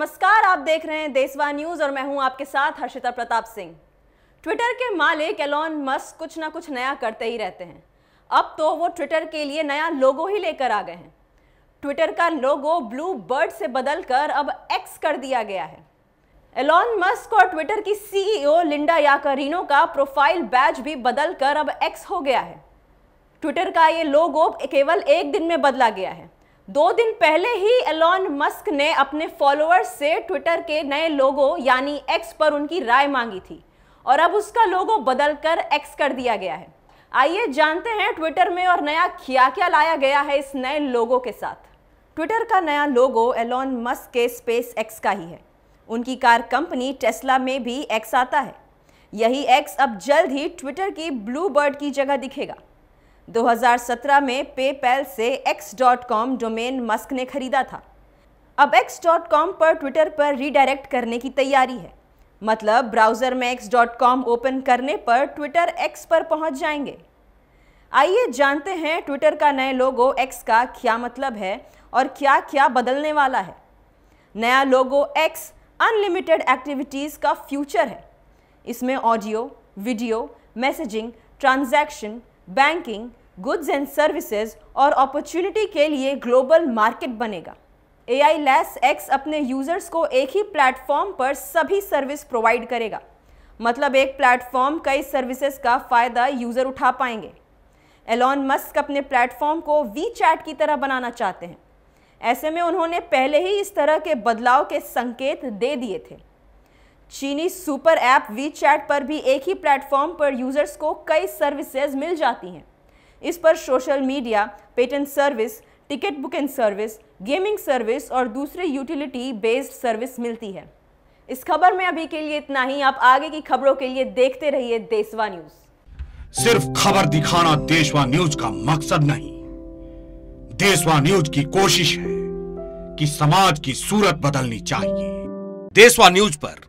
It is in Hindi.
नमस्कार आप देख रहे हैं देसवा न्यूज और मैं हूं आपके साथ हर्षिता प्रताप सिंह ट्विटर के मालिक एलॉन मस्क कुछ ना कुछ नया करते ही रहते हैं अब तो वो ट्विटर के लिए नया लोगो ही लेकर आ गए हैं ट्विटर का लोगो ब्लू बर्ड से बदल कर अब एक्स कर दिया गया है एलॉन मस्क और ट्विटर की सीईओ e लिंडा याकरीनो का प्रोफाइल बैच भी बदल कर अब एक्स हो गया है ट्विटर का ये लोगो केवल एक दिन में बदला गया है दो दिन पहले ही एलॉन मस्क ने अपने फॉलोअर्स से ट्विटर के नए लोगो यानी एक्स पर उनकी राय मांगी थी और अब उसका लोगो बदलकर एक्स कर दिया गया है आइए जानते हैं ट्विटर में और नया क्या क्या लाया गया है इस नए लोगो के साथ ट्विटर का नया लोगो एलॉन मस्क के स्पेस एक्स का ही है उनकी कार कंपनी टेस्ला में भी एक्स आता है यही एक्स अब जल्द ही ट्विटर की ब्लू बर्ड की जगह दिखेगा 2017 में पेपैल से X dot com domain Musk ने खरीदा था अब एक्स डॉट कॉम पर ट्विटर पर रीडायरेक्ट करने की तैयारी है मतलब ब्राउज़र में एक्स डॉट कॉम ओपन करने पर ट्विटर एक्स पर पहुंच जाएंगे आइए जानते हैं ट्विटर का नए लोगो एक्स का क्या मतलब है और क्या क्या बदलने वाला है नया लोगो एक्स अनलिमिटेड एक्टिविटीज़ का फ्यूचर है इसमें audio video messaging transaction banking goods and services और अपॉर्चुनिटी के लिए ग्लोबल मार्केट बनेगा ए आई लैस एक्स अपने यूजर्स को एक ही प्लेटफॉर्म पर सभी सर्विस प्रोवाइड करेगा मतलब एक प्लेटफॉर्म कई सर्विसेज का फ़ायदा यूज़र उठा पाएंगे एलॉन मस्क अपने प्लेटफॉर्म को वी चैट की तरह बनाना चाहते हैं ऐसे में उन्होंने पहले ही इस तरह के बदलाव के संकेत दे दिए थे चीनी सुपर ऐप वी चैट पर भी एक ही प्लेटफॉर्म पर यूज़र्स को कई सर्विसेज मिल जाती हैं इस पर social media patent service ticket booking service gaming service और दूसरी यूटिलिटी बेस्ड सर्विस मिलती है इस खबर में अभी के लिए इतना ही आप आगे की खबरों के लिए देखते रहिए देशवा न्यूज सिर्फ खबर दिखाना देशवा न्यूज का मकसद नहीं देशवा न्यूज की कोशिश है कि समाज की सूरत बदलनी चाहिए देशवा न्यूज पर